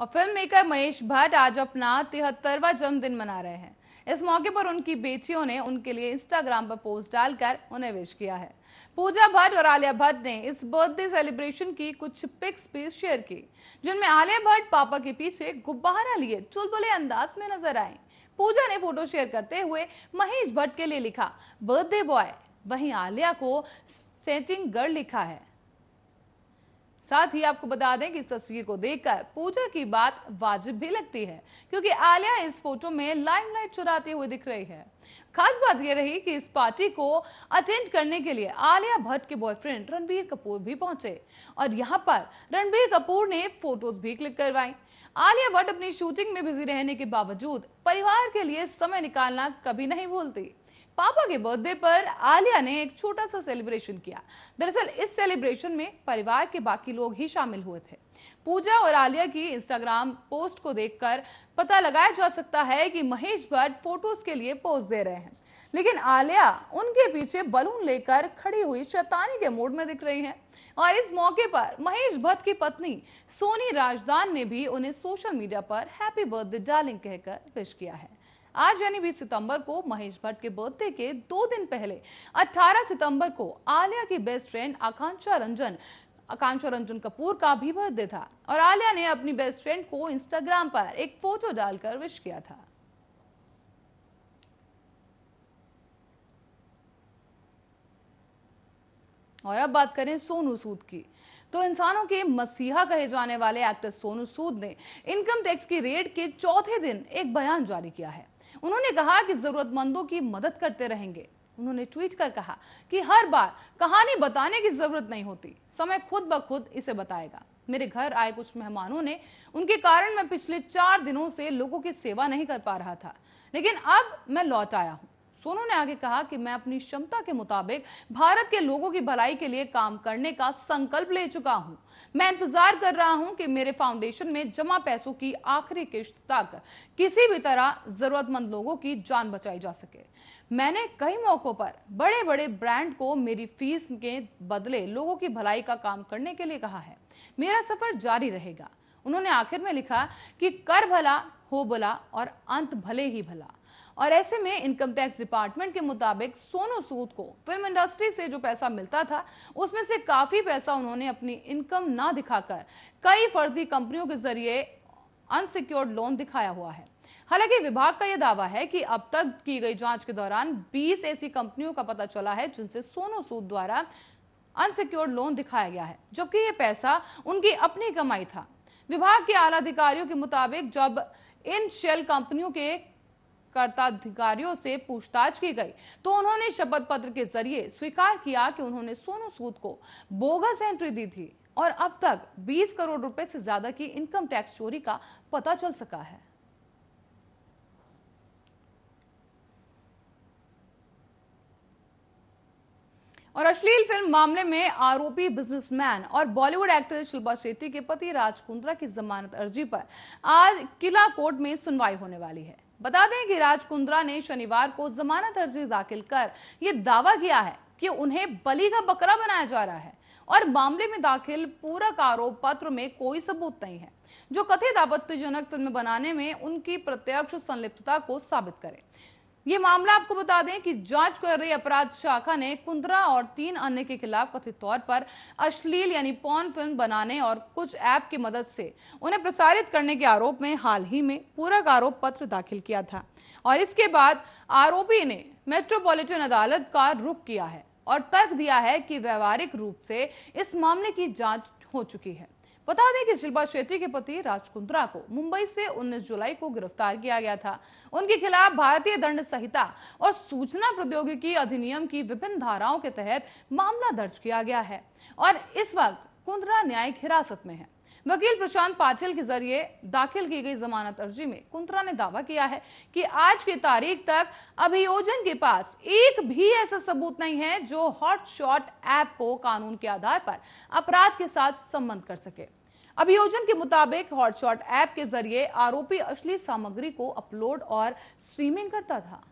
और film maker Mahesh Bhatt आज अपना तिहत्तरवा जन्मदिन मना रहे हैं इस मौके पर उनकी बेटियों ने उनके लिए इंस्टाग्राम पर पोस्ट डालकर उन्हें विश किया है पूजा भट्ट और आलिया भट्ट ने इस बर्थडे सेलिब्रेशन की कुछ पिक्स भी शेयर की जिनमें आलिया भट्ट पापा के पीछे गुब्बारा लिए चुलबुले अंदाज में नजर आए पूजा ने फोटो शेयर करते हुए महेश भट्ट के लिए लिखा बर्थडे बॉय वहीं आलिया को सेटिंग गर्ल लिखा है साथ ही आपको बता दें कि इस तस्वीर को देखकर पूजा की बात वाजिब भी लगती है क्योंकि आलिया इस फोटो में लाइमलाइट चुराते हुए दिख रही है खास बात यह रही कि इस पार्टी को अटेंड करने के लिए आलिया भट्ट के बॉयफ्रेंड रणबीर कपूर भी पहुंचे और यहाँ पर रणबीर कपूर ने फोटोज भी क्लिक करवाई आलिया भट्ट अपनी शूटिंग में बिजी रहने के बावजूद परिवार के लिए समय निकालना कभी नहीं भूलती पापा के बर्थडे पर आलिया ने एक छोटा सा सेलिब्रेशन किया दरअसल इस सेलिब्रेशन में परिवार के बाकी लोग ही शामिल हुए थे पूजा और आलिया की इंस्टाग्राम पोस्ट को देखकर पता लगाया जा सकता है कि महेश भट्ट फोटोज के लिए पोज दे रहे हैं लेकिन आलिया उनके पीछे बलून लेकर खड़ी हुई शैतानी के मूड में दिख रही हैं और इस मौके पर महेश भट्ट की पत्नी सोनी राजदान ने भी उन्हें सोशल मीडिया पर हैप्पी बर्थडे डालिंग कहकर विश किया है आज यानी बीस सितंबर को महेश भट्ट के बर्थडे के दो दिन पहले 18 सितंबर को आलिया की बेस्ट फ्रेंड आकांक्षा रंजन आकांक्षा रंजन कपूर का भी बर्थडे था और आलिया ने अपनी बेस्ट फ्रेंड को इंस्टाग्राम पर एक फोटो डालकर विश किया था और अब बात करें सोनू सूद की तो इंसानों के मसीहा कहे जाने वाले एक्टर सोनू सूद ने इनकम टैक्स की रेड के चौथे दिन एक बयान जारी किया है उन्होंने कहा कि जरूरतमंदों की मदद करते रहेंगे उन्होंने ट्वीट कर कहा कि हर बार कहानी बताने की जरूरत नहीं होती समय खुद ब खुद इसे बताएगा मेरे घर आए कुछ मेहमानों ने उनके कारण मैं पिछले चार दिनों से लोगों की सेवा नहीं कर पा रहा था लेकिन अब मैं लौट आया हूं सोनू ने आगे कहा कि मैं अपनी क्षमता के मुताबिक भारत के लोगों की भलाई के लिए काम करने का संकल्प ले चुका हूं मैं इंतजार कर रहा हूं कि मेरे फाउंडेशन में जमा पैसों की आखिरी किश्त तक किसी भी तरह जरूरतमंद लोगों की जान बचाई जा सके मैंने कई मौकों पर बड़े बड़े ब्रांड को मेरी फीस के बदले लोगों की भलाई का काम करने के लिए कहा है मेरा सफर जारी रहेगा उन्होंने आखिर में लिखा कि कर भला हो भला और अंत भले ही भला और ऐसे में इनकम टैक्स डिपार्टमेंट के मुताबिक सोनू सूद को फिल्म इंडस्ट्री से जो पैसा मिलता था उसमें से काफ़ी पैसा उन्होंने अपनी इनकम ना दिखाकर कई फर्जी कंपनियों के जरिए अनसिक्योर्ड लोन दिखाया हुआ है हालांकि विभाग का यह दावा है कि अब तक की गई जांच के दौरान 20 ऐसी कंपनियों का पता चला है जिनसे सोनू सूद द्वारा अनसिक्योर्ड लोन दिखाया गया है जबकि यह पैसा उनकी अपनी कमाई था विभाग के आला अधिकारियों के मुताबिक जब इन शेल कंपनियों के अधिकारियों से पूछताछ की गई तो उन्होंने शपथ पत्र के जरिए स्वीकार किया कि उन्होंने सोनू सूद को बोगस एंट्री दी थी और अब तक 20 करोड़ रुपए से ज्यादा की इनकम टैक्स चोरी का पता चल सका है और अश्लील फिल्म मामले में आरोपी बिजनेसमैन और बॉलीवुड एक्ट्रेस शिल्पा शेट्टी के पति राज कुंद्रा की जमानत अर्जी पर आज किला कोर्ट में सुनवाई होने वाली है बता दें कि राज कुंद्रा ने शनिवार को जमानत अर्जी दाखिल कर यह दावा किया है कि उन्हें बलि का बकरा बनाया जा रहा है और मामले में दाखिल पूरक आरोप पत्र में कोई सबूत नहीं है जो कथित आपत्तिजनक फिल्म बनाने में उनकी प्रत्यक्ष संलिप्तता को साबित करे ये मामला आपको बता दें कि जांच कर रही अपराध शाखा ने कुंद्रा और तीन अन्य के खिलाफ कथित तौर पर अश्लील यानी पॉन फिल्म बनाने और कुछ ऐप की मदद से उन्हें प्रसारित करने के आरोप में हाल ही में पूरक आरोप पत्र दाखिल किया था और इसके बाद आरोपी ने मेट्रोपॉलिटन अदालत का रुख किया है और तर्क दिया है कि व्यवहारिक रूप से इस मामले की जांच हो चुकी है बता दें कि शिल्पा शेट्टी के पति राज कुंद्रा को मुंबई से 19 जुलाई को गिरफ्तार किया गया था उनके खिलाफ भारतीय दंड संहिता और सूचना प्रौद्योगिकी अधिनियम की विभिन्न धाराओं के तहत मामला दर्ज किया गया है और इस वक्त कुंद्रा न्यायिक हिरासत में है वकील प्रशांत पाटिल के जरिए दाखिल की गई जमानत अर्जी में कुंत्रा ने दावा किया है कि आज की तारीख तक अभियोजन के पास एक भी ऐसा सबूत नहीं है जो हॉट शॉट ऐप को कानून के आधार पर अपराध के साथ संबंध कर सके अभियोजन के मुताबिक हॉटशॉट ऐप के जरिए आरोपी असली सामग्री को अपलोड और स्ट्रीमिंग करता था